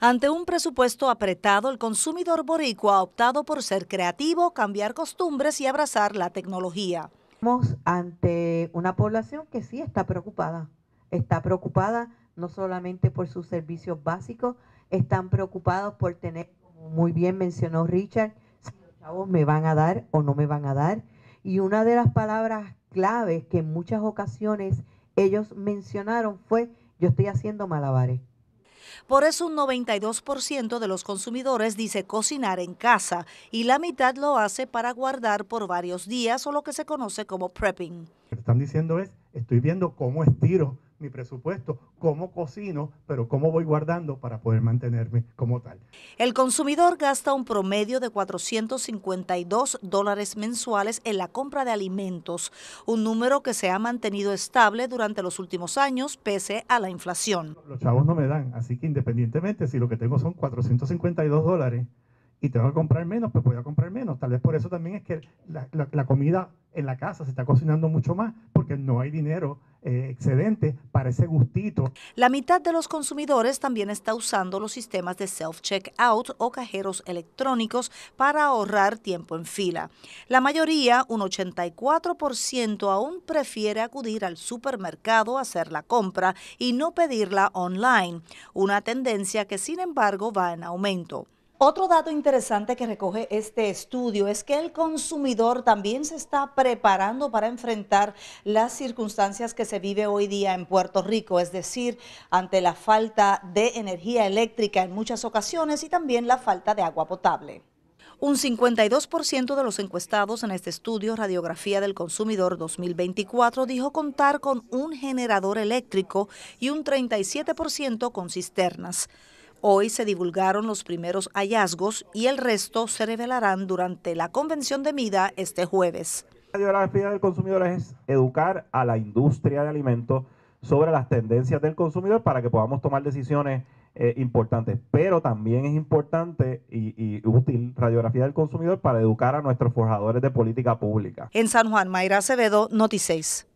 Ante un presupuesto apretado, el consumidor boricua ha optado por ser creativo, cambiar costumbres y abrazar la tecnología. Estamos ante una población que sí está preocupada. Está preocupada no solamente por sus servicios básicos, están preocupados por tener, como muy bien mencionó Richard, si los chavos me van a dar o no me van a dar. Y una de las palabras claves que en muchas ocasiones ellos mencionaron fue, yo estoy haciendo malabares. Por eso un 92% de los consumidores dice cocinar en casa y la mitad lo hace para guardar por varios días o lo que se conoce como prepping. Lo que están diciendo es, estoy viendo cómo estiro mi presupuesto, cómo cocino, pero cómo voy guardando para poder mantenerme como tal. El consumidor gasta un promedio de 452 dólares mensuales en la compra de alimentos, un número que se ha mantenido estable durante los últimos años pese a la inflación. Los chavos no me dan, así que independientemente si lo que tengo son 452 dólares, y tengo que comprar menos, pues voy a comprar menos. Tal vez por eso también es que la, comida en la casa se está cocinando mucho más, porque no hay dinero eh, excedente para ese gustito. La mitad de los consumidores también está usando los sistemas de self check out o cajeros electrónicos para ahorrar tiempo en fila. La mayoría, un 84%, aún prefiere acudir al supermercado a hacer la compra y no pedirla online, una tendencia que sin embargo va en aumento. Otro dato interesante que recoge este estudio es que el consumidor también se está preparando para enfrentar las circunstancias que se vive hoy día en Puerto Rico, es decir, ante la falta de energía eléctrica en muchas ocasiones y también la falta de agua potable. Un 52% de los encuestados en este estudio Radiografía del Consumidor 2024 dijo contar con un generador eléctrico y un 37% con cisternas. Hoy se divulgaron los primeros hallazgos y el resto se revelarán durante la convención de MIDA este jueves. La del consumidor es educar a la industria de alimentos sobre las tendencias del consumidor para que podamos tomar decisiones eh, importantes. Pero también es importante y, útil radiografía del consumidor para educar a nuestros forjadores de política pública. En San Juan, Mayra Acevedo, Noticias.